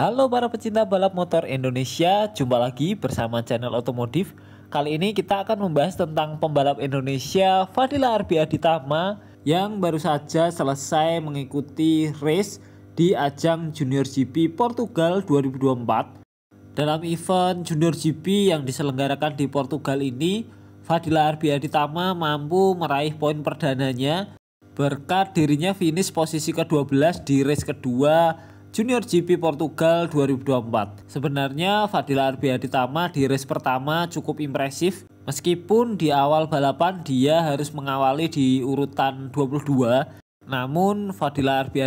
Halo para pecinta balap motor Indonesia, jumpa lagi bersama channel otomotif. Kali ini kita akan membahas tentang pembalap Indonesia Fadila Arbi Aditama yang baru saja selesai mengikuti race di ajang Junior GP Portugal 2024. Dalam event Junior GP yang diselenggarakan di Portugal ini, Fadila Arbi Aditama mampu meraih poin perdananya berkat dirinya finish posisi ke-12 di race kedua Junior GP Portugal 2024. Sebenarnya Fadil Arbia di race pertama cukup impresif meskipun di awal balapan dia harus mengawali di urutan 22 namun Fadil Arbia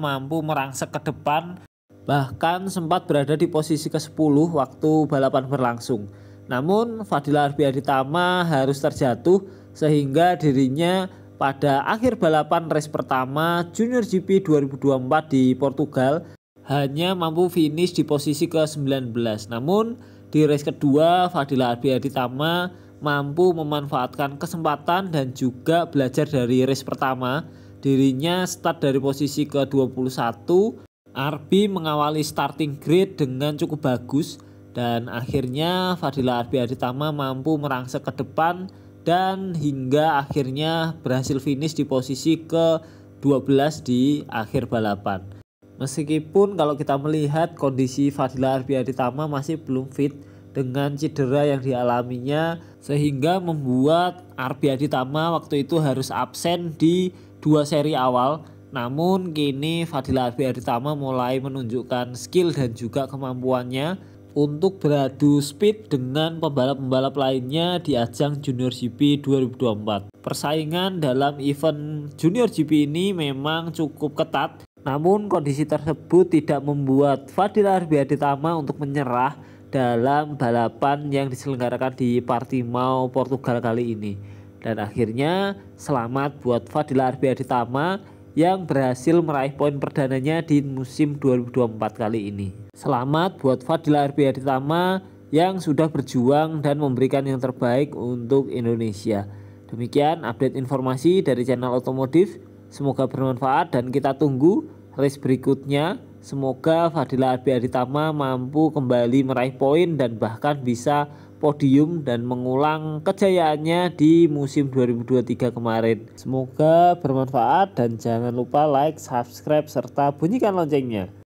mampu merangsek ke depan bahkan sempat berada di posisi ke-10 waktu balapan berlangsung. Namun Fadil Arbia harus terjatuh sehingga dirinya pada akhir balapan race pertama Junior GP 2024 di Portugal hanya mampu finish di posisi ke-19. Namun di race kedua Fadila Arbi Aditama mampu memanfaatkan kesempatan dan juga belajar dari race pertama. Dirinya start dari posisi ke-21, Arbi mengawali starting grid dengan cukup bagus dan akhirnya Fadila Arbi Aditama mampu merangsek ke depan dan hingga akhirnya berhasil finish di posisi ke-12 di akhir balapan. Meskipun kalau kita melihat kondisi Fadila Arbiaditama masih belum fit dengan cedera yang dialaminya sehingga membuat Arbiaditama waktu itu harus absen di dua seri awal namun kini Fadila Arbiaditama mulai menunjukkan skill dan juga kemampuannya untuk beradu speed dengan pembalap-pembalap lainnya di ajang Junior GP 2024. Persaingan dalam event Junior GP ini memang cukup ketat, namun kondisi tersebut tidak membuat Fadil Arbiaditama untuk menyerah dalam balapan yang diselenggarakan di Partimau, Portugal kali ini. Dan akhirnya selamat buat Fadila Arbiaditama yang berhasil meraih poin perdananya di musim 2024 kali ini. Selamat buat Fadila Arbia Aditama yang sudah berjuang dan memberikan yang terbaik untuk Indonesia. Demikian update informasi dari channel otomotif. Semoga bermanfaat dan kita tunggu race berikutnya. Semoga Fadila Abi Aditama mampu kembali meraih poin dan bahkan bisa podium dan mengulang kejayaannya di musim 2023 kemarin. Semoga bermanfaat dan jangan lupa like, subscribe, serta bunyikan loncengnya.